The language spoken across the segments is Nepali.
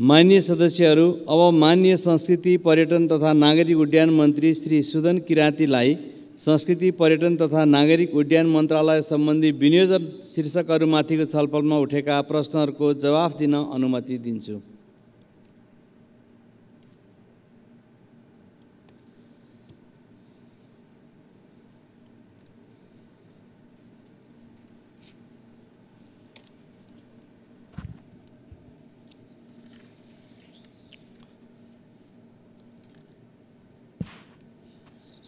मान्य सदस्यहरू अब मान्य संस्कृति पर्यटन तथा नागरिक उड्डयन मन्त्री श्री सुदन किराँतीलाई संस्कृति पर्यटन तथा नागरिक उड्डयन मन्त्रालय सम्बन्धी विनियोजन शीर्षकहरूमाथिको छलफलमा उठेका प्रश्नहरूको जवाफ दिन अनुमति दिन्छु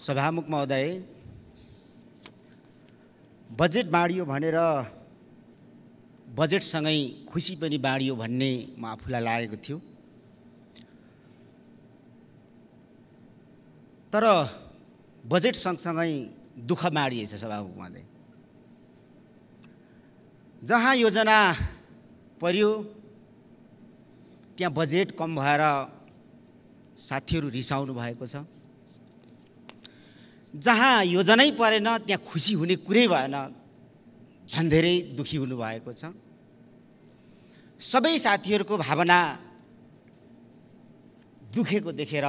सभामुख महोदय बजेट बाँडियो भनेर बजेटसँगै खुसी पनि बाँडियो भन्ने म आफूलाई लागेको थियो तर बजेट सँगसँगै दुःख बाँडिएछ सभामुख महोदय जहाँ योजना पर्यो त्यहाँ बजेट कम भएर साथीहरू रिसाउनु भएको छ जहाँ योजनै परेन त्यहाँ खुसी हुने कुरै भएन झन् धेरै दुःखी हुनुभएको छ सबै साथीहरूको भावना दुखेको देखेर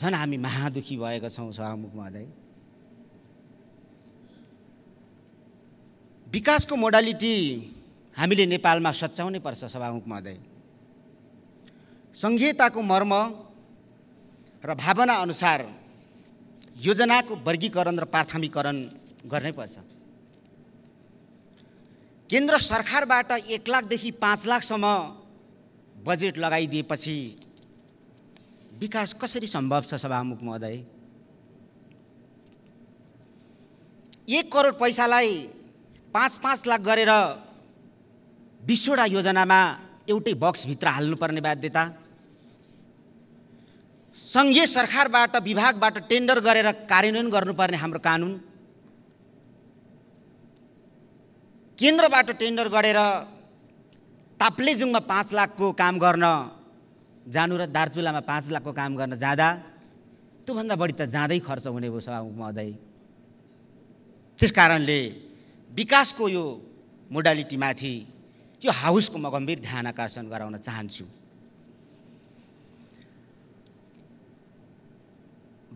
झन् हामी महादुखी भएका छौँ सभामुख महोदय विकासको मोडालिटी हामीले नेपालमा सच्याउनै पर्छ सभामुख महोदय सङ्घीयताको मर्म र भावना अनुसार योजनाको वर्गीकरण र प्राथमिकरण गर्नै पर्छ केन्द्र सरकारबाट एक लाखदेखि पाँच लाखसम्म बजेट लगाइदिएपछि विकास कसरी सम्भव छ सभामुख महोदय एक करोड पैसालाई पाँच पाँच लाख गरेर बिसवटा योजनामा एउटै बक्सभित्र हाल्नुपर्ने बाध्यता सङ्घीय सरकारबाट विभागबाट टेन्डर गरेर कार्यान्वयन गर्नुपर्ने हाम्रो कानुन केन्द्रबाट टेन्डर गरेर ताप्लेजुङमा पाँच लाखको काम गर्न जानु र दार्चुलामा पाँच लाखको काम गर्न जाँदा त्योभन्दा बढी त जाँदै खर्च हुने भयो सभा महोदय त्यस कारणले विकासको यो मोडालिटीमाथि यो हाउसको म गम्भीर ध्यान आकर्षण गराउन चाहन्छु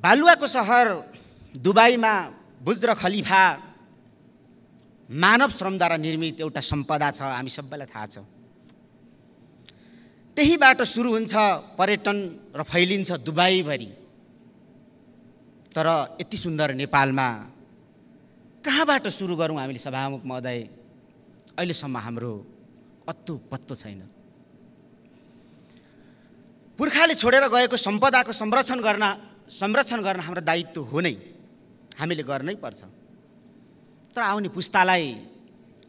बालुवाको सहर दुबईमा बुज्र खलिफा मानव श्रमद्वारा निर्मित एउटा सम्पदा छ हामी सबैलाई थाहा छ त्यहीबाट सुरु हुन्छ पर्यटन र फैलिन्छ दुबईभरि तर यति सुन्दर नेपालमा कहाँबाट सुरु गरौँ हामीले सभामुख महोदय अहिलेसम्म हाम्रो अत्तो पत्तो छैन पुर्खाले छोडेर गएको सम्पदाको संरक्षण गर्न संरक्षण गर्न हाम्रो दायित्व हो नै हामीले गर्नै पर्छ तर आउने पुस्तालाई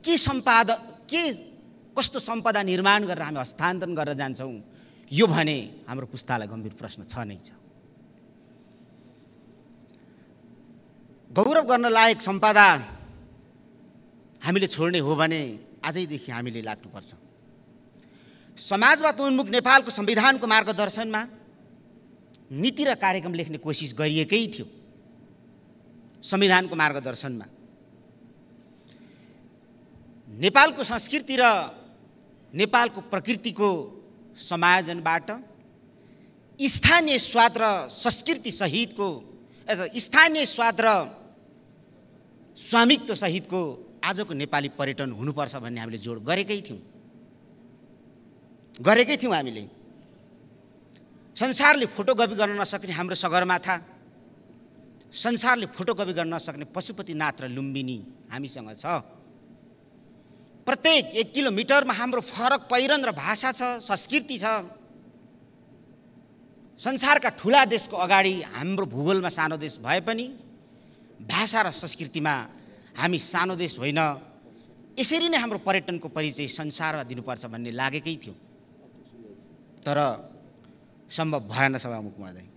के सम्पाद के कस्तो सम्पदा निर्माण गरेर हामी हस्तान्तरण गरेर जान्छौँ यो भने हाम्रो पुस्तालाई गम्भीर प्रश्न छ नै छ गौरव गर्न लायक सम्पदा हामीले छोड्ने हो भने आजैदेखि हामीले लाग्नुपर्छ समाजवाद उन्मुख नेपालको संविधानको मार्गदर्शनमा नीति र कार्यक्रम लेख्ने कोसिस गरिएकै थियो संविधानको मार्गदर्शनमा नेपालको संस्कृति र नेपालको प्रकृतिको समायोजनबाट स्थानीय स्वाद र संस्कृति सहितको स्थानीय स्वाद र स्वामित्व सहितको आजको नेपाली पर्यटन हुनुपर्छ भन्ने हामीले जोड गरेकै थियौँ गरेकै थियौँ हामीले संसारले फोटोकपी गर्न नसक्ने हाम्रो सगरमाथा संसारले फोटोकपी गर्न नसक्ने पशुपतिनाथ र लुम्बिनी हामीसँग छ प्रत्येक एक किलोमिटरमा हाम्रो फरक पहिरन र भाषा छ संस्कृति छ संसारका ठुला देशको अगाडि हाम्रो भूगोलमा सानो देश भए पनि भाषा र संस्कृतिमा हामी सानो देश होइन यसरी नै हाम्रो पर्यटनको परिचय संसारमा दिनुपर्छ भन्ने लागेकै थियो तर सम्भव भएन सभामुखमा चाहिँ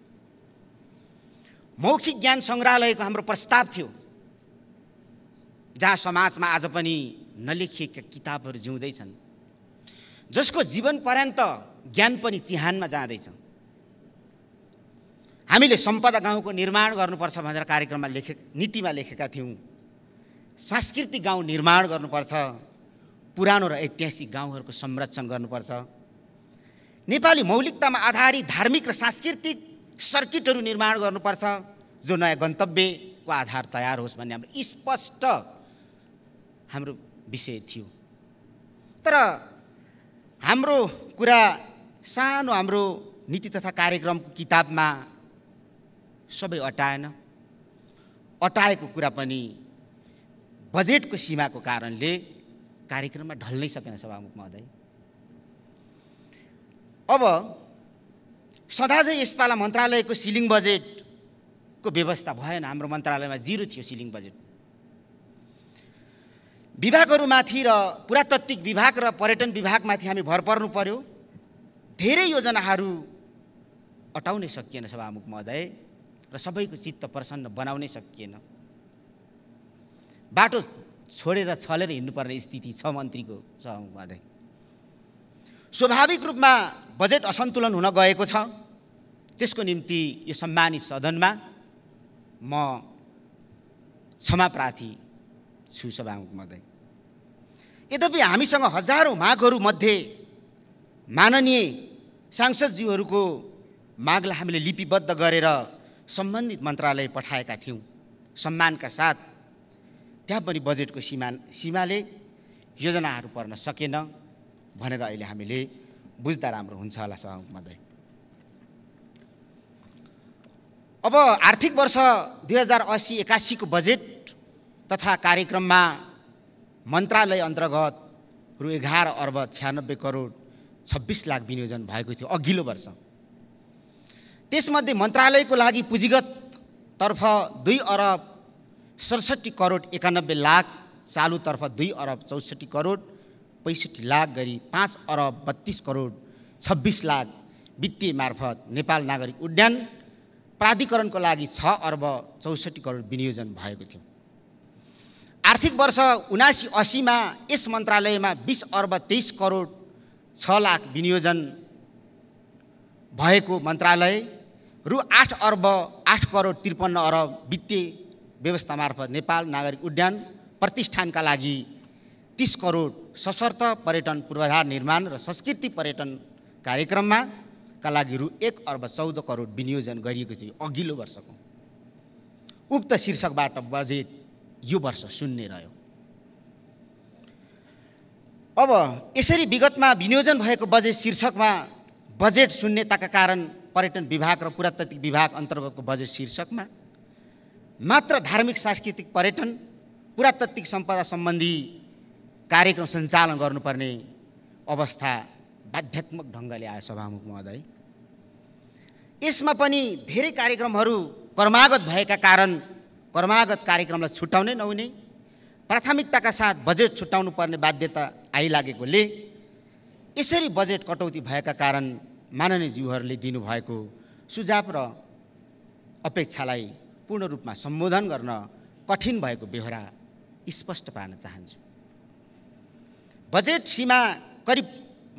मौखिक ज्ञान सङ्ग्रहालयको हाम्रो प्रस्ताव थियो जहाँ समाजमा आज पनि नलेखिएका किताबहरू जिउँदैछन् जसको जीवन पर्यन्त ज्ञान पनि चिहानमा जाँदैछ हामीले सम्पदा गाउँको निर्माण गर्नुपर्छ भनेर कार्यक्रममा लेखे नीतिमा लेखेका थियौँ सांस्कृतिक गाउँ निर्माण गर्नुपर्छ पुरानो र ऐतिहासिक गाउँहरूको संरक्षण गर्नुपर्छ नेपाली मौलिकतामा आधारित धार्मिक र सांस्कृतिक सर्किटहरू निर्माण गर्नुपर्छ जो नयाँ गन्तव्यको आधार तयार होस् भन्ने हाम्रो स्पष्ट हाम्रो विषय थियो तर हाम्रो कुरा सानो हाम्रो नीति तथा कार्यक्रमको किताबमा सबै अटाएन अटाएको कुरा पनि बजेटको सीमाको कारणले कार्यक्रममा ढल्नै सकेन सभामुख महोदय अब सदा चाहिँ यसपाला मन्त्रालयको सिलिङ बजेटको व्यवस्था भएन हाम्रो मन्त्रालयमा जिरो थियो सिलिङ बजेट विभागहरूमाथि र पुरातात्विक विभाग र पर्यटन विभागमाथि हामी भर पर्नु पर्यो धेरै योजनाहरू अटाउनै सकिएन सभामुख महोदय र सबैको चित्त प्रसन्न बनाउनै सकिएन बाटो छोडेर छलेर हिँड्नुपर्ने स्थिति छ मन्त्रीको सभामुख महोदय स्वाभाविक रूपमा बजेट असन्तुलन हुन गएको छ त्यसको निम्ति यो सम्मानित सदनमा म प्रार्थी छु सभामुखमध्ये यद्यपि हामीसँग हजारौँ मागहरूमध्ये माननीय सांसदज्यूहरूको मागलाई हामीले लिपिबद्ध गरेर सम्बन्धित मन्त्रालय पठाएका थियौँ सम्मानका साथ त्यहाँ पनि बजेटको सीमा सीमाले योजनाहरू पर्न सकेन भनेर अहिले हामीले बुझ्दा राम्रो हुन्छ होला महोदय अब आर्थिक वर्ष दुई हजार असी एकासीको बजेट तथा कार्यक्रममा मन्त्रालय अन्तर्गत रु एघार अर्ब छ्यानब्बे करोड छब्बिस लाख विनियोजन भएको थियो अघिल्लो वर्ष त्यसमध्ये मन्त्रालयको लागि तर्फ दुई अरब सडसठी करोड एकानब्बे लाख चालुतर्फ दुई अरब चौसठी करोड पैँसठी लाख गरी पाँच अरब बत्तिस करोड छब्बिस लाख वित्तीय मार्फत नेपाल नागरिक उड्डयन प्राधिकरणको लागि छ अर्ब चौसठी करोड विनियोजन भएको थियो आर्थिक वर्ष उनासी असीमा यस मन्त्रालयमा बिस अर्ब तेइस करोड छ लाख विनियोजन भएको मन्त्रालय रु आठ अर्ब आठ करोड त्रिपन्न अरब वित्तीय व्यवस्था मार्फत नेपाल नागरिक उड्डयन प्रतिष्ठानका लागि तिस करोड सशर्त पर्यटन पूर्वाधार निर्माण र संस्कृति पर्यटन कार्यक्रममा का लागि रु एक अर्ब चौध करोड विनियोजन गरिएको थियो अघिल्लो वर्षको उक्त शीर्षकबाट बजेट यो वर्ष शून्य रह्यो अब यसरी विगतमा विनियोजन भएको बजेट शीर्षकमा बजेट शून्यताका कारण पर्यटन विभाग र पुरातात्विक विभाग अन्तर्गतको बजेट शीर्षकमा मात्र धार्मिक सांस्कृतिक पर्यटन पुरातात्विक सम्पदा सम्बन्धी कार्यक्रम सञ्चालन गर्नुपर्ने अवस्था बाध्यात्मक ढङ्गले आयो सभामुख महोदय यसमा पनि धेरै कार्यक्रमहरू कर्मागत भएका कारण कर्मागत कार्यक्रमलाई छुट्याउनै नहुने प्राथमिकताका साथ बजेट छुट्याउनु पर्ने बाध्यता आइलागेकोले यसरी बजेट कटौती भएका कारण माननीय जीवहरूले दिनुभएको सुझाव र अपेक्षालाई पूर्ण रूपमा सम्बोधन गर्न कठिन भएको बेहोरा स्पष्ट पार्न चाहन्छु बजेट सीमा करिब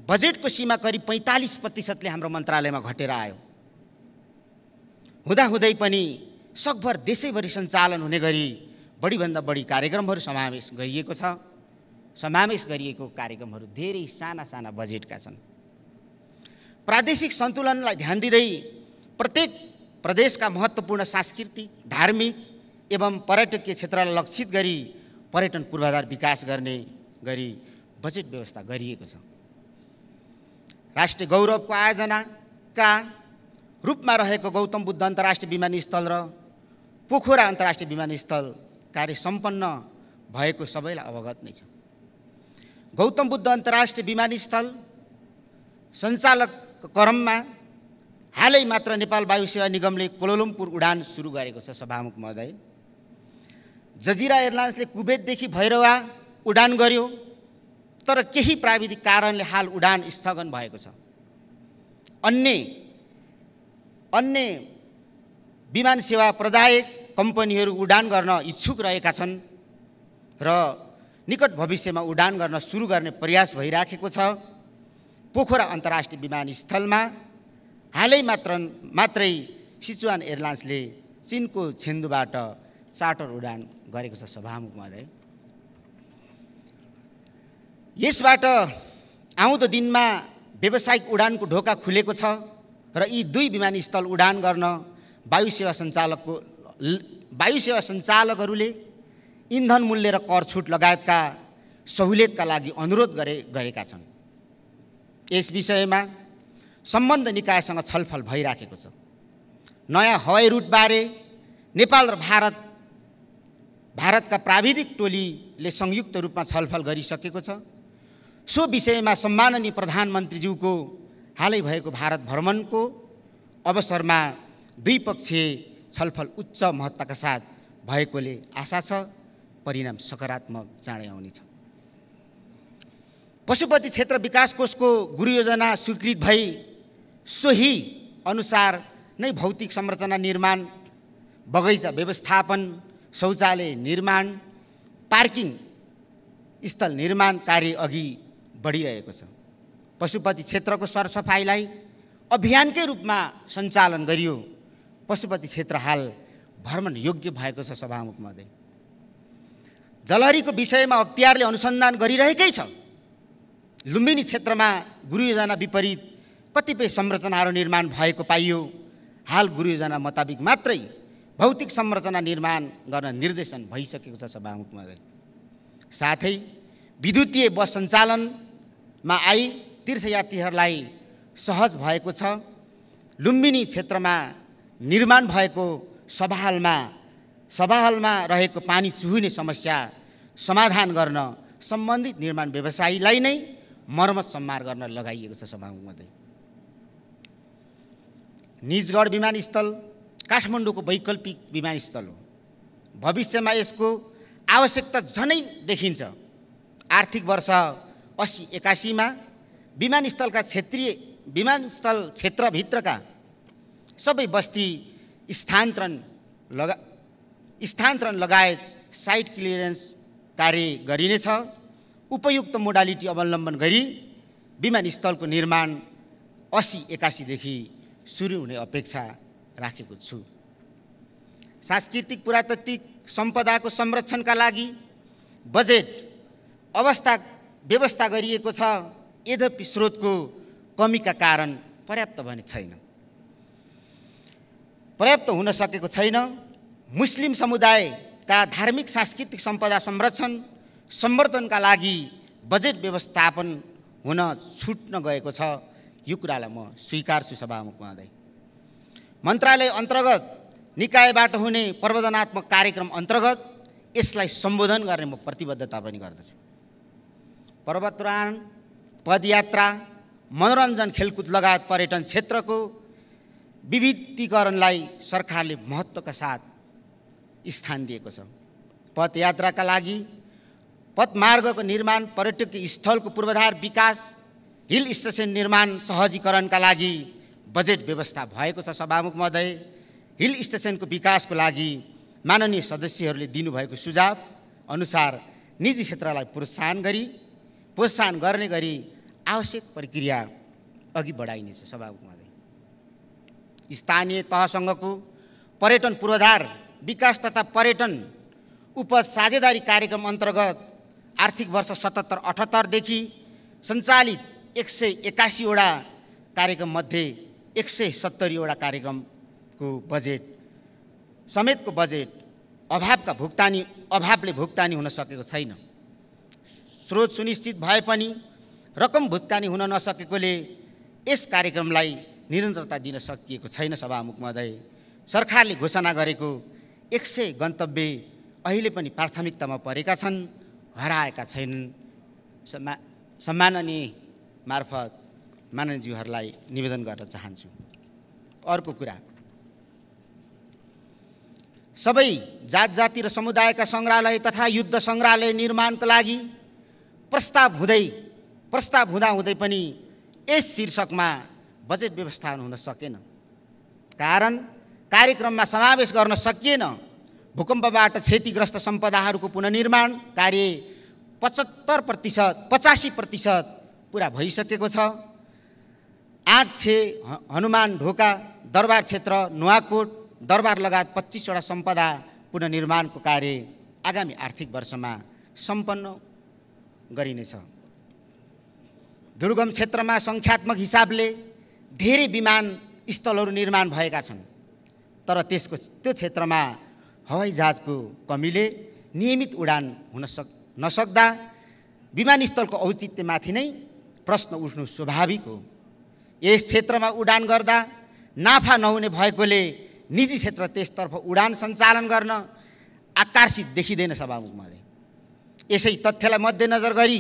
बजेटको सीमा करिब पैँतालिस प्रतिशतले हाम्रो मन्त्रालयमा घटेर आयो हुँदाहुँदै पनि सकभर देशैभरि सञ्चालन हुने गरी बढीभन्दा बढी कार्यक्रमहरू समावेश गरिएको छ समावेश गरिएको कार्यक्रमहरू धेरै साना साना बजेटका छन् प्रादेशिक सन्तुलनलाई ध्यान दिँदै प्रत्येक प्रदेशका महत्त्वपूर्ण सांस्कृतिक धार्मिक एवं पर्यटकीय क्षेत्रलाई लक्षित गरी पर्यटन पूर्वाधार विकास गर्ने गरी बजेट व्यवस्था गरिएको छ राष्ट्रिय गौरवको आयोजनाका रूपमा रहेको गौतम बुद्ध अन्तर्राष्ट्रिय विमानस्थल र पोखरा अन्तर्राष्ट्रिय विमानस्थल कार्य सम्पन्न भएको सबैलाई अवगत नै छ गौतम बुद्ध अन्तर्राष्ट्रिय विमानस्थल सञ्चालक क्रममा हालै मात्र नेपाल वायु सेवा निगमले कोलोलम्पुर उडान सुरु गरेको छ सभामुख महोदय जजिरा एयरलाइन्सले कुवेतदेखि भैरवा उडान गर्यो तर केही प्राविधिक कारणले हाल उडान स्थगन भएको छ अन्य अन्य विमान सेवा प्रदायक कम्पनीहरू उडान गर्न इच्छुक रहेका छन् र निकट भविष्यमा उडान गर्न सुरु गर्ने प्रयास भइराखेको छ पोखरा अन्तर्राष्ट्रिय विमानस्थलमा हालै मात्र मात्रै सिचुवान एयरलाइन्सले चिनको छेन्दुबाट चार्टर उडान गरेको छ सभामुख महोदय यसबाट आउँदो दिनमा व्यावसायिक उडानको ढोका खुलेको छ र यी दुई विमानस्थल उडान गर्न वायु सेवा सञ्चालकको वायु सेवा सञ्चालकहरूले इन्धन मूल्य र कर छुट लगायतका सहुलियतका लागि अनुरोध गरे गरेका छन् यस विषयमा सम्बन्ध निकायसँग छलफल भइराखेको छ नयाँ हवाई रुटबारे नेपाल र भारत भारतका प्राविधिक टोलीले संयुक्त रूपमा छलफल गरिसकेको छ सो विषयमा सम्माननीय प्रधानमन्त्रीज्यूको हालै भएको भारत भ्रमणको अवसरमा द्विपक्षीय छलफल उच्च महत्त्वका साथ भएकोले आशा छ परिणाम सकारात्मक चाँडै आउनेछ पशुपति क्षेत्र विकास कोषको गुरु योजना स्वीकृत भई सोही अनुसार नै भौतिक संरचना निर्माण बगैँचा व्यवस्थापन शौचालय निर्माण पार्किङ स्थल निर्माण कार्य अघि बढिरहेको छ पशुपति क्षेत्रको सरसफाइलाई अभियानकै रूपमा सञ्चालन गरियो पशुपति क्षेत्र हाल भ्रमण योग्य भएको छ सभामुख महोदय जलहरीको विषयमा अख्तियारले अनुसन्धान गरिरहेकै छ लुम्बिनी क्षेत्रमा गुरुयोजना विपरीत कतिपय संरचनाहरू निर्माण भएको पाइयो हाल गुरुयोजना मुताबिक मात्रै भौतिक संरचना निर्माण गर्न निर्देशन भइसकेको छ सभामुख महोदय साथै विद्युतीय बस सञ्चालन मा आई तीर्थयात्रीहरूलाई सहज भएको छ लुम्बिनी क्षेत्रमा निर्माण भएको सभाहालमा सभाहालमा रहेको पानी चुहिने समस्या समाधान गर्न सम्बन्धित निर्माण व्यवसायीलाई नै मर्मत सम्मार गर्न लगाइएको छ सभामध्ये निजगढ विमानस्थल काठमाडौँको वैकल्पिक विमानस्थल हो भविष्यमा यसको आवश्यकता झनै देखिन्छ आर्थिक वर्ष असी एकासीमा विमानस्थलका क्षेत्रीय विमानस्थल क्षेत्रभित्रका सबै बस्ती स्थान्तरण लगा स्थानान्तरण लगायत साइट क्लियरेन्स कार्य गरिनेछ उपयुक्त मोडालिटी अवलम्बन गरी विमानस्थलको निर्माण असी एकासीदेखि सुरु हुने अपेक्षा राखेको छु सांस्कृतिक पुरातात्विक सम्पदाको संरक्षणका लागि बजेट अवस्था व्यवस्था गरिएको छ यद्यपि स्रोतको कमीका कारण पर्याप्त भने छैन पर्याप्त हुन सकेको छैन मुस्लिम समुदायका धार्मिक सांस्कृतिक सम्पदा संरक्षण सम्वर्धनका लागि बजेट व्यवस्थापन हुन छुट्न गएको छ यो कुरालाई म स्वीकार्छु सभामुख उहाँलाई मन्त्रालय अन्तर्गत निकायबाट हुने प्रबोधनात्मक कार्यक्रम अन्तर्गत यसलाई सम्बोधन गर्ने म प्रतिबद्धता पनि गर्दछु पर्वतरोहण पदयात्रा मनोरञ्जन खेलकुद लगायत पर्यटन क्षेत्रको विविधीकरणलाई सरकारले महत्त्वका साथ स्थान दिएको छ पदयात्राका लागि पथमार्गको निर्माण पर्यटकीय स्थलको पूर्वाधार विकास हिल स्टेसन निर्माण सहजीकरणका लागि बजेट व्यवस्था भएको छ सभामुख महोदय हिल स्टेसनको विकासको लागि माननीय सदस्यहरूले दिनुभएको सुझाव अनुसार निजी क्षेत्रलाई प्रोत्साहन गरी प्रोत्साहन गर्ने गरी आवश्यक प्रक्रिया अघि बढाइनेछ सभामुख स्थानीय तहसँगको पर्यटन पूर्वाधार विकास तथा पर्यटन उपज साझेदारी कार्यक्रम अन्तर्गत आर्थिक वर्ष सतहत्तर अठहत्तरदेखि सञ्चालित एक सय कार्यक्रम मध्ये एक सय सत्तरीवटा कार्यक्रमको बजेट समेतको बजेट अभावका भुक्तानी अभावले भुक्तानी हुन सकेको छैन स्रोत सुनिश्चित भए पनि रकम भुक्तानी हुन नसकेकोले यस कार्यक्रमलाई निरन्तरता दिन सकिएको छैन सभामुख महोदय सरकारले घोषणा गरेको एक सय गन्तव्य अहिले पनि प्राथमिकतामा परेका छन् हराएका छैनन् सम्मा सम्माननीय मार्फत माननीयज्यूहरूलाई निवेदन गर्न चाहन्छु अर्को कुरा सबै जात जाति र समुदायका सङ्ग्रहालय तथा युद्ध सङ्ग्रहालय निर्माणको लागि प्रस्ताव हुँदै प्रस्ताव हुँदा हुँदै पनि यस शीर्षकमा बजेट व्यवस्थापन हुन सकेन कारण कार्यक्रममा समावेश गर्न सकिएन भूकम्पबाट क्षतिग्रस्त सम्पदाहरूको पुननिर्माण कार्य पचहत्तर प्रतिशत पचासी प्रतिशत पुरा भइसकेको छ आठ छे हनुमान ढोका दरबार क्षेत्र नुवाकोट दरबार लगायत पच्चिसवटा सम्पदा पुननिर्माणको कार्य आगामी आर्थिक वर्षमा सम्पन्न गरिनेछ दुर्गम क्षेत्रमा सङ्ख्यात्मक हिसाबले धेरै विमानस्थलहरू निर्माण भएका छन् तर त्यसको त्यो क्षेत्रमा हवाईजहाजको कमीले नियमित उडान हुन सक् नसक्दा विमानस्थलको औचित्यमाथि नै प्रश्न उठ्नु स्वाभाविक हो यस क्षेत्रमा उडान गर्दा नाफा नहुने भएकोले निजी क्षेत्र त्यसतर्फ उडान सञ्चालन गर्न आकर्षित देखिँदैन सभामुखमा यसै तथ्यलाई मध्यनजर गरी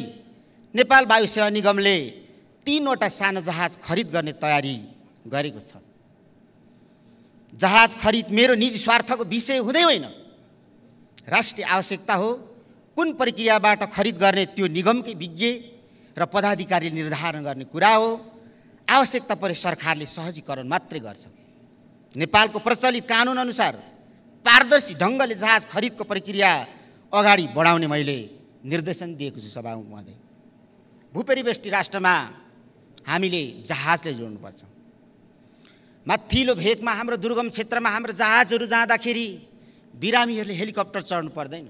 नेपाल वायुसेवा निगमले तिनवटा सानो जहाज खरिद गर्ने तयारी गरेको छ जहाज खरिद मेरो निजी स्वार्थको विषय हुँदै होइन राष्ट्रिय आवश्यकता हो कुन प्रक्रियाबाट खरिद गर्ने त्यो निगमकै विज्ञ र पदाधिकारीले निर्धारण गर्ने कुरा हो आवश्यकता परे सरकारले सहजीकरण मात्रै गर्छ नेपालको प्रचलित कानुनअनुसार पारदर्शी ढङ्गले जहाज खरिदको प्रक्रिया अगाडि बढाउने मैले निर्देशन दिएको छु सभामा उहाँले भूपरिवेष्टि राष्ट्रमा हामीले जहाजले जोड्नुपर्छ माथिल्लो भेगमा हाम्रो दुर्गम क्षेत्रमा हाम्रो जहाजहरू जाँदाखेरि बिरामीहरूले हेलिकप्टर चढ्नु पर्दैन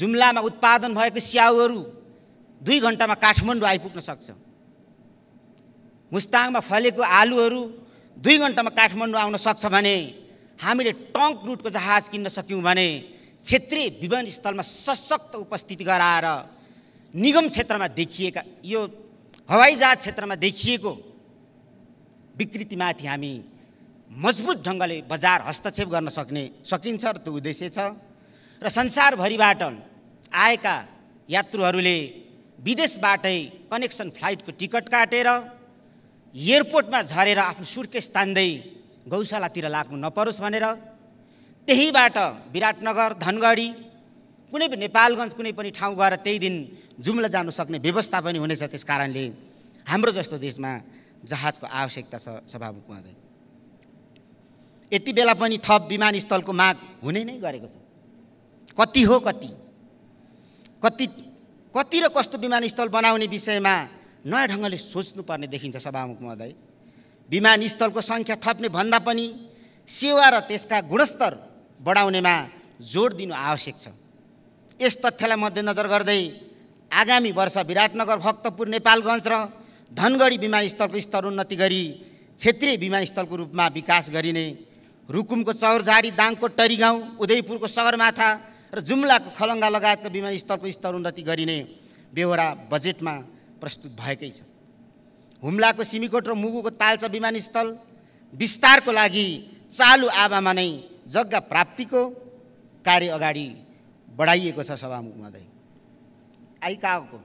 जुम्लामा उत्पादन भएको स्याउहरू दुई घन्टामा काठमाडौँ आइपुग्न सक्छ मुस्ताङमा फलेको आलुहरू दुई घन्टामा काठमाडौँ आउन सक्छ भने हामीले टङ्क रुटको जहाज किन्न सक्यौँ भने क्षेत्रीय विमानस्थलमा सशक्त उपस्थिति गराएर निगम क्षेत्रमा देखिएका यो हवाईजहाज क्षेत्रमा देखिएको विकृतिमाथि हामी मजबुत ढङ्गले बजार हस्तक्षेप गर्न सक्ने सकिन्छ र त्यो उद्देश्य छ र संसारभरिबाट आएका यात्रुहरूले विदेशबाटै कनेक्सन फ्लाइटको टिकट काटेर एयरपोर्टमा झरेर आफ्नो सुर्केस तान्दै गौशालातिर लाग्नु नपरोस् भनेर त्यहीबाट विराटनगर धनगढी कुनै पनि नेपालगञ्ज कुनै पनि ठाउँ गएर त्यही दिन जुम्ला जानु सक्ने व्यवस्था पनि हुनेछ त्यस कारणले हाम्रो जस्तो देशमा जहाजको आवश्यकता छ सभामुख महोदय यति बेला पनि थप विमानस्थलको माग हुने नै गरेको छ कति हो कति कति कति र कस्तो विमानस्थल बनाउने विषयमा नयाँ ढङ्गले सोच्नुपर्ने देखिन्छ सभामुख महोदय विमानस्थलको सङ्ख्या थप्ने भन्दा पनि सेवा र त्यसका गुणस्तर बढाउनेमा जोड दिनु आवश्यक छ यस तथ्यलाई मध्यनजर गर्दै आगामी वर्ष विराटनगर भक्तपुर नेपालगञ्ज र धनगढी विमानस्थलको स्तरोन्नति गरी क्षेत्रीय विमानस्थलको रूपमा विकास गरिने रुकुमको चौरझारी दाङको टरी उदयपुरको सगरमाथा र जुम्लाको खलङ्गा लगायतको विमानस्थलको स्तरोन्नति गरिने बेहोरा बजेटमा प्रस्तुत भएकै छ हुम्लाको सिमीकोट र मुगुको तालचा विमानस्थल विस्तारको लागि चालु आवामा नै जग्गा प्राप्तिको कार्य अगाडि बढाइएको छ सभामुख महोदय आइकाको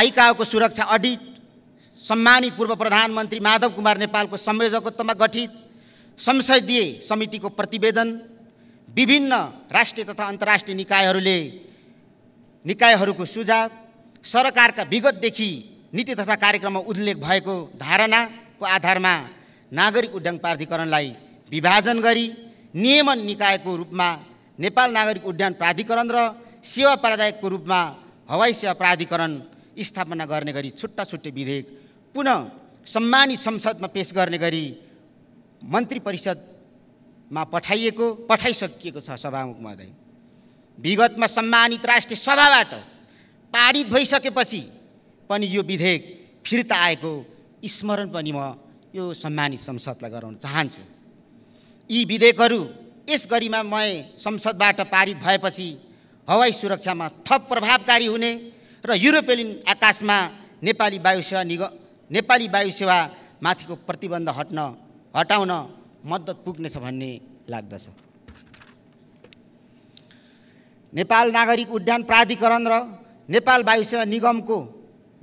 आइकाओको सुरक्षा अडिट सम्मानित पूर्व प्रधानमन्त्री माधव कुमार नेपालको संयोजकत्वमा गठित संसदीय समितिको प्रतिवेदन विभिन्न राष्ट्रिय तथा अन्तर्राष्ट्रिय निकायहरूले निकायहरूको सुझाव सरकारका विगतदेखि नीति तथा कार्यक्रममा उल्लेख भएको धारणाको आधारमा नागरिक उड्डयन प्राधिकरणलाई विभाजन गरी नियमन निकायको रूपमा नेपाल नागरिक उड्डयन प्राधिकरण र सेवा प्रदायकको रूपमा हवाई सेवा प्राधिकरण स्थापना गर्ने गरी छुट्टा छुट्टै विधेयक पुनः सम्मानित संसदमा पेस गर्ने गरी मन्त्री परिषदमा पठाइएको पठाइसकिएको छ सभामुख महोदय विगतमा सम्मानित राष्ट्रिय सभाबाट पारित भइसकेपछि पनि यो विधेयक फिर्ता आएको स्मरण पनि म यो सम्मानित संसदलाई गराउन चाहन्छु यी विधेयकहरू यस मय संसदबाट पारित भएपछि हवाई सुरक्षामा थप प्रभावकारी हुने र युरोपेलियन आकाशमा नेपाली वायुसेवा निग नेपाली वायुसेवा माथिको प्रतिबन्ध हट्न हटाउन मद्दत पुग्नेछ भन्ने लाग्दछ नेपाल नागरिक उड्डयन प्राधिकरण र नेपाल वायुसेवा निगमको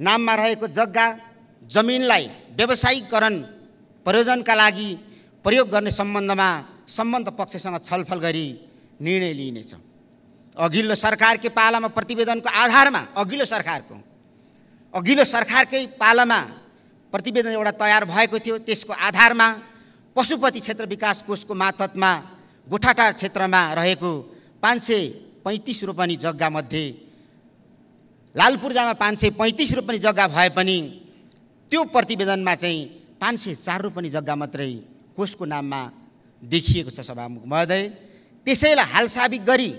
नाममा रहेको जग्गा जमिनलाई व्यावसायिकरण प्रयोजनका लागि प्रयोग गर्ने सम्बन्धमा सम्बन्ध पक्षसँग छलफल गरी निर्णय लिइनेछ अघिल्लो सरकारकै पालामा प्रतिवेदनको आधारमा अघिल्लो सरकारको अघिल्लो सरकारकै पालामा प्रतिवेदन एउटा तयार भएको थियो त्यसको आधारमा पशुपति क्षेत्र विकास कोषको मातहतमा गोठाटा क्षेत्रमा रहेको पाँच सय पैँतिस रोपनी जग्गामध्ये लालपुर्जामा पाँच सय पैँतिस रोपनी जग्गा भए पनि त्यो प्रतिवेदनमा चाहिँ पाँच सय चार रोपनी जग्गा मात्रै कोषको नाममा देखिएको छ सभामुख महोदय त्यसैलाई हालसाबिक गरी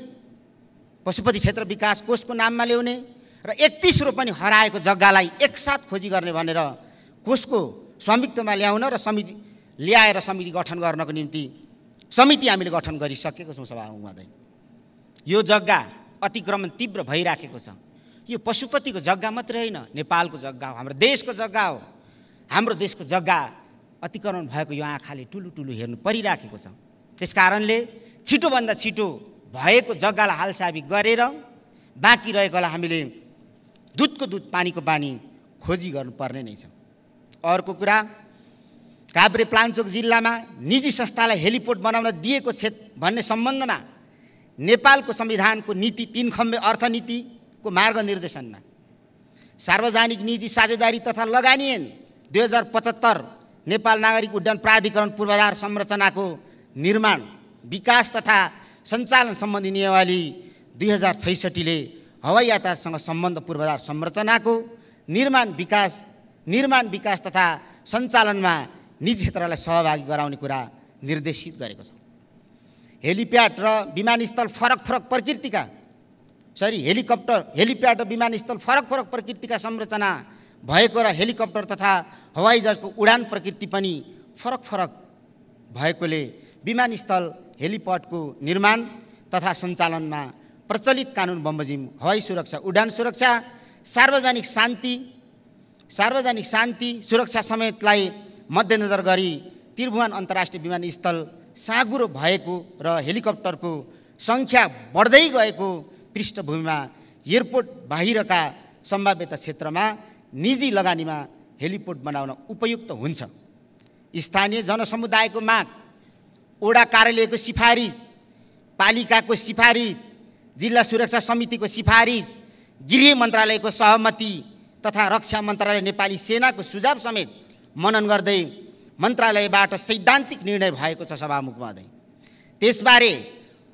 पशुपति क्षेत्र विकास कोषको नाममा ल्याउने र एकतिस रोपनी हराएको जग्गालाई एकसाथ खोजी गर्ने भनेर कोषको स्वामित्वमा ल्याउन र समिति ल्याएर समिति गठन गर्नको निम्ति समिति हामीले गठन गरिसकेको छौँ सभामुख महोदय यो जग्गा अतिक्रमण तीव्र भइराखेको छ यो पशुपतिको जग्गा मात्रै होइन नेपालको जग्गा हो हाम्रो देशको जग्गा हो हाम्रो देशको जग्गा अतिक्रमण भएको यो आँखाले टुलु टुलु हेर्नु परिराखेको छ त्यस कारणले छिटोभन्दा छिटो भएको जग्गालाई हालसाबी गरेर बाँकी रहेकोलाई हामीले दुधको दुध पानीको पानी खोजी गर्नुपर्ने नै छ अर्को कुरा काभ्रे प्लान्चोक जिल्लामा निजी संस्थालाई हेलिपोर्ट बनाउन दिएको क्षेत्र भन्ने सम्बन्धमा नेपालको संविधानको नीति तिन खम्बे अर्थनीतिको मार्गनिर्देशनमा सार्वजनिक निजी साझेदारी तथा लगानी दुई हजार पचहत्तर नेपाल नागरिक उड्डयन प्राधिकरण पूर्वाधार संरचनाको निर्माण विकास तथा सञ्चालन सम्बन्धी नियमावली दुई हजार छैसठीले हवाई यातायातसँग सम्बन्ध पूर्वाधार संरचनाको निर्माण विकास निर्माण विकास तथा सञ्चालनमा निजी क्षेत्रलाई सहभागी गराउने कुरा निर्देशित गरेको छ हेलिप्याड र विमानस्थल फरक फरक प्रकृतिका सरी हेलिकप्टर हेलिप्याड र विमानस्थल फरक फरक प्रकृतिका संरचना भएको र हेलिकप्टर तथा हवाईजहाजको उडान प्रकृति पनि फरक फरक भएकोले विमानस्थल हेलिपडको निर्माण तथा सञ्चालनमा प्रचलित कानुन बमोजिम हवाई सुरक्षा उडान सुरक्षा सार्वजनिक शान्ति सार्वजनिक शान्ति सुरक्षा समेतलाई मध्यनजर गरी त्रिभुवन अन्तर्राष्ट्रिय विमानस्थल साँगुरो भएको र हेलिकप्टरको सङ्ख्या बढ्दै गएको पृष्ठभूमिमा एयरपोर्ट बाहिरका सम्भाव्यता क्षेत्रमा निजी लगानीमा हेलिपोर्ट बनाउन उपयुक्त हुन्छ स्थानीय जनसमुदायको माग ओडा कार्यालयको सिफारिस पालिकाको सिफारिस जिल्ला सुरक्षा समितिको सिफारिस गृह मन्त्रालयको सहमति तथा रक्षा मन्त्रालय नेपाली सेनाको सुझाव समेत मनन गर्दै मन्त्रालयबाट सैद्धान्तिक निर्णय भएको छ सभामुख महोदय त्यसबारे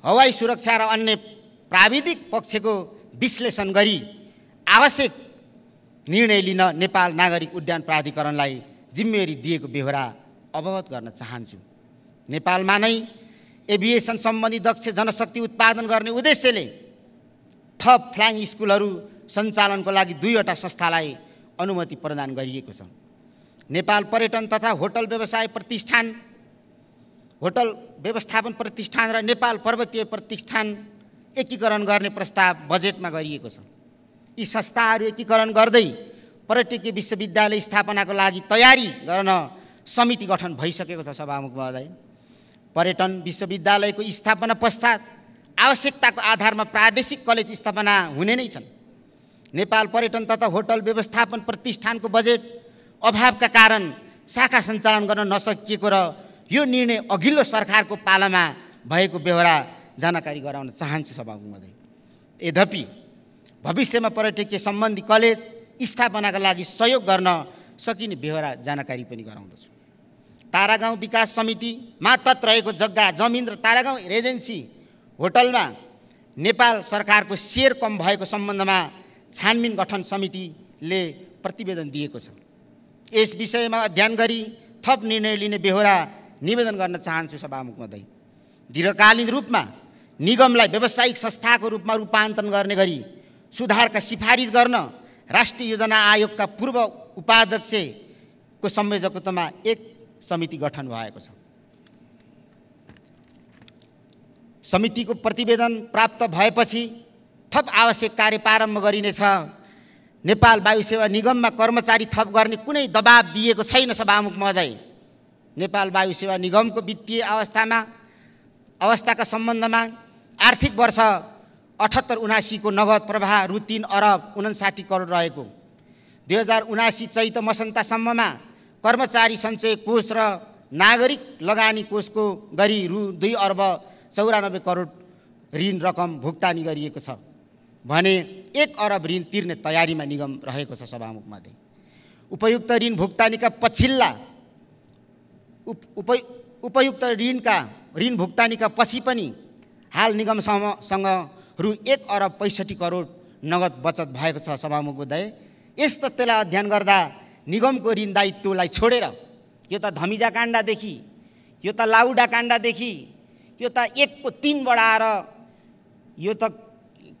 हवाई सुरक्षा र अन्य प्राविधिक पक्षको विश्लेषण गरी आवश्यक निर्णय लिन नेपाल नागरिक उड्डयन प्राधिकरणलाई जिम्मेवारी दिएको बेहोरा अवगत गर्न चाहन्छु नेपालमा नै एभिएसन सम्बन्धी दक्ष जनशक्ति उत्पादन गर्ने उद्देश्यले थप फ्लाइङ स्कुलहरू सञ्चालनको लागि दुईवटा संस्थालाई अनुमति प्रदान गरिएको छ नेपाल पर्यटन तथा होटल व्यवसाय प्रतिष्ठान होटल व्यवस्थापन प्रतिष्ठान र नेपाल पर्वतीय प्रतिष्ठान एकीकरण गर्ने प्रस्ताव बजेटमा गरिएको छ यी संस्थाहरू एकीकरण गर्दै पर्यटकीय विश्वविद्यालय स्थापनाको लागि तयारी गर्न समिति गठन भइसकेको छ सभामुख महोदय पर्यटन विश्वविद्यालयको स्थापना पश्चात आवश्यकताको आधारमा प्रादेशिक कलेज स्थापना हुने नै छन् नेपाल पर्यटन तथा होटल व्यवस्थापन प्रतिष्ठानको बजेट अभावका कारण शाखा सञ्चालन गर्न नसकिएको र यो निर्णय अघिल्लो सरकारको पालामा भएको बेहोरा जानकारी गराउन चाहन्छु सभामुख महोदय यद्यपि भविष्यमा पर्यटकीय सम्बन्धी कलेज स्थापनाका लागि सहयोग गर्न सकिने बेहोरा जानकारी पनि गराउँदछु तारागाउँ विकास समिति मातत रहेको जग्गा जमिन र तारागाउँ रेजेन्सी होटलमा नेपाल सरकारको सेयर कम भएको सम्बन्धमा छानबिन गठन समितिले प्रतिवेदन दिएको छ यस विषयमा अध्ययन गरी थप निर्णय लिने बेहोरा निवेदन गर्न चाहन्छु सभामुख महोदय दीर्घकालीन रूपमा निगमलाई व्यावसायिक संस्थाको रूपमा रूपान्तरण गर्ने गरी सुधारका सिफारिस गर्न राष्ट्रिय योजना आयोगका पूर्व उपाध्यक्षको संयोजकत्वमा एक समिति गठन भएको छ समितिको प्रतिवेदन प्राप्त भएपछि थप आवश्यक कार्य प्रारम्भ गरिनेछ नेपाल वायु सेवा निगममा कर्मचारी थप गर्ने कुनै दबाब दिएको छैन सभामुख महोदय नेपाल वायु सेवा निगमको वित्तीय अवस्थामा अवस्थाका सम्बन्धमा आर्थिक वर्ष अठहत्तर उनासीको नगद प्रवाह रु तिन अरब उन्साठी करोड रहेको दुई हजार उनासी चैत मसन्तासम्ममा कर्मचारी सञ्चय कोष र नागरिक लगानी कोषको गरी रु दुई अर्ब चौरानब्बे करोड ऋण रकम भुक्तानी गरिएको छ भने एक अरब ऋण तिर्ने तयारीमा निगम रहेको छ सभामुखमध्ये उपयुक्त ऋण भुक्तानीका पछिल्ला उपयुक्त ऋणका ऋण भुक्तानीका पछि पनि हाल निगमसँग सँग रु एक अरब पैँसठी करोड नगद बचत भएको छ सभामुख उदय यस तथ्यलाई अध्ययन गर्दा निगमको ऋण दायित्वलाई छोडेर यो त धमिजा काण्डदेखि यो त लाउडा काण्डदेखि यो त एकको तिनबाट बढाएर यो त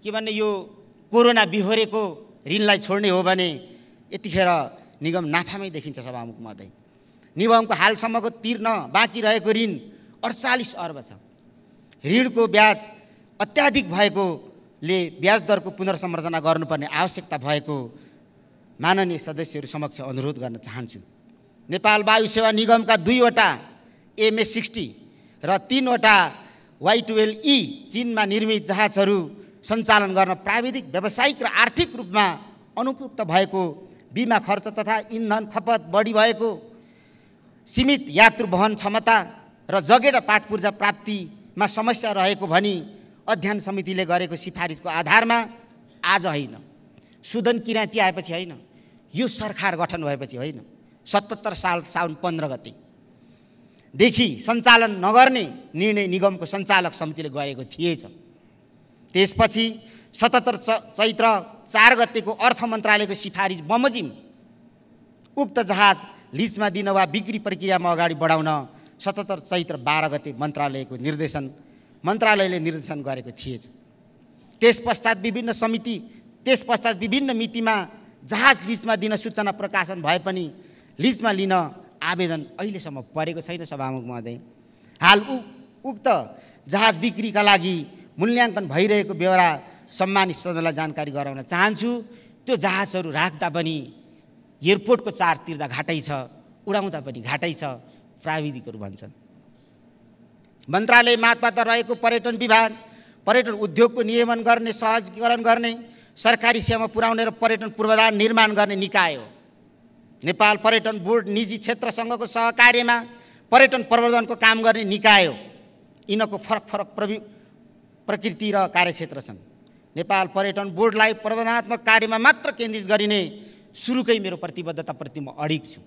के भन्ने यो कोरोना बिहोरेको ऋणलाई छोड्ने हो भने यतिखेर निगम नाफामै देखिन्छ सभामुख महोदय निगमको हालसम्मको तिर्न बाँकी रहेको ऋण अडचालिस अर्ब छ ऋणको ब्याज अत्याधिक भएकोले ब्याज दरको पुनर्संरचना गर्नुपर्ने आवश्यकता भएको माननीय सदस्यहरू समक्ष अनुरोध गर्न चाहन्छु नेपाल वायु सेवा निगमका दुईवटा एमए सिक्सटी र तिनवटा वाइ टुवेल्भ e चिनमा निर्मित जहाजहरू सञ्चालन गर्न प्राविधिक व्यावसायिक र आर्थिक रूपमा अनुपयुक्त भएको बिमा खर्च तथा इन्धन खपत बढी भएको सीमित यात्रु वहन क्षमता र जगेर पाठ पूर्जा प्राप्तिमा समस्या रहेको भनी अध्ययन समितिले गरेको सिफारिसको आधारमा आज होइन सुदन किराँती आएपछि होइन यो सरकार गठन भएपछि होइन सतहत्तर साल साउन पन्ध्र गतेदेखि सञ्चालन नगर्ने निर्णय निगमको सञ्चालक समितिले गरेको थिएछ त्यसपछि सतहत्तर च चैत्र चार गतेको अर्थ मन्त्रालयको सिफारिस बमोजिम उक्त जहाज लिजमा दिन वा बिक्री प्रक्रियामा अगाडि बढाउन सतहत्तर चैत्र बाह्र गते मन्त्रालयको निर्देशन मन्त्रालयले निर्देशन गरेको थिएछ त्यस पश्चात विभिन्न समिति त्यस पश्चात विभिन्न मितिमा जहाज लिजमा दिन सूचना प्रकाशन भए पनि लिजमा लिन आवेदन अहिलेसम्म परेको छैन सभामुख महोदय हाल उ उक्त जहाज बिक्रीका लागि मूल्याङ्कन भइरहेको बेहोरा सम्मानित सदनलाई जानकारी गराउन चाहन्छु त्यो जहाजहरू राख्दा पनि एयरपोर्टको चार्ज तिर्दा घाटै छ उडाउँदा पनि घाटै छ प्राविधिकहरू भन्छन् मन्त्रालय मार्फत रहेको पर्यटन विभाग पर्यटन उद्योगको नियमन गर्ने सहजीकरण गर्ने सरकारी सेवामा पुर्याउने र पर्यटन पूर्वाधार निर्माण गर्ने निकाय हो नेपाल पर्यटन बोर्ड निजी क्षेत्रसँगको सहकार्यमा पर्यटन प्रवर्धनको काम गर्ने निकाय हो यिनको फरक फरक प्रवि प्रकृति र कार्यक्षेत्र छन् नेपाल पर्यटन बोर्डलाई प्रवर्धनात्मक कार्यमा मात्र केन्द्रित गरिने सुरुकै मेरो प्रतिबद्धताप्रति म अडिक छु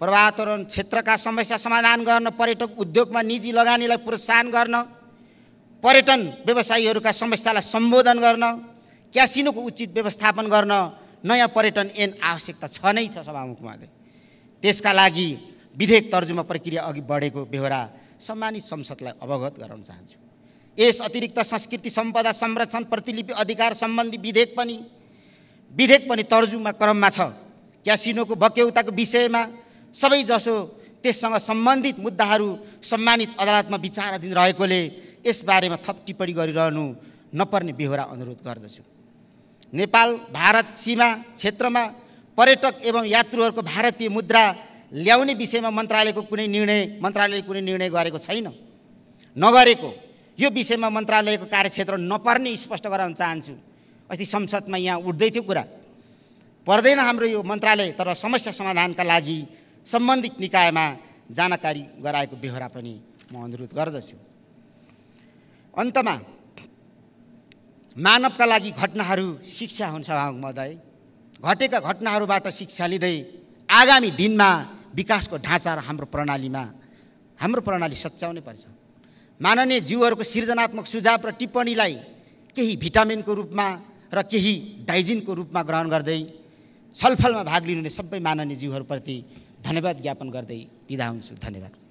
पर्वतारोहण क्षेत्रका समस्या समाधान गर्न पर्यटक उद्योगमा निजी लगानीलाई प्रोत्साहन गर्न पर्यटन व्यवसायीहरूका समस्यालाई सम्बोधन गर्न क्यासिनोको उचित व्यवस्थापन गर्न नयाँ पर्यटन ऐन आवश्यकता छ नै छ सभामुखमाले त्यसका लागि विधेयक तर्जुमा प्रक्रिया अघि बढेको बेहोरा सम्मानित संसदलाई अवगत गराउन चाहन्छु यस अतिरिक्त संस्कृति सम्पदा संरक्षण प्रतिलिपि अधिकार सम्बन्धी विधेयक पनि विधेयक पनि तर्जुमा क्रममा छ क्यासिनोको बक्यौताको विषयमा सबैजसो त्यससँग सम्बन्धित मुद्दाहरू सम्मानित अदालतमा विचाराधीन रहेकोले यसबारेमा थप टिप्पणी गरिरहनु नपर्ने बेहोरा अनुरोध गर्दछु नेपाल भारत सीमा क्षेत्रमा पर्यटक एवं यात्रुहरूको भारतीय मुद्रा ल्याउने विषयमा मन्त्रालयको कुनै निर्णय मन्त्रालयले कुनै निर्णय गरेको छैन नगरेको यो विषयमा मन्त्रालयको कार्यक्षेत्र नपर्ने स्पष्ट गराउन चाहन्छु अस्ति संसदमा यहाँ उठ्दै थियो कुरा पर्दैन हाम्रो यो मन्त्रालय तर समस्या समाधानका लागि सम्बन्धित निकायमा जानकारी गराएको बेहोरा पनि म अनुरोध गर्दछु अन्तमा मानवका लागि घटनाहरू शिक्षा हुन्छ महोदय घटेका घटनाहरूबाट शिक्षा लिँदै आगामी दिनमा विकासको ढाँचा र हाम्रो प्रणालीमा हाम्रो प्रणाली सच्याउनै पर्छ माननीय जीवहरूको सृजनात्मक सुझाव र टिप्पणीलाई केही भिटामिनको रूपमा र केही डाइजिनको रूपमा ग्रहण गर्दै छलफलमा भाग लिनुहुने सबै माननीय जीवहरूप्रति धन्यवाद ज्ञापन गर्दै बिदा हुन्छु धन्यवाद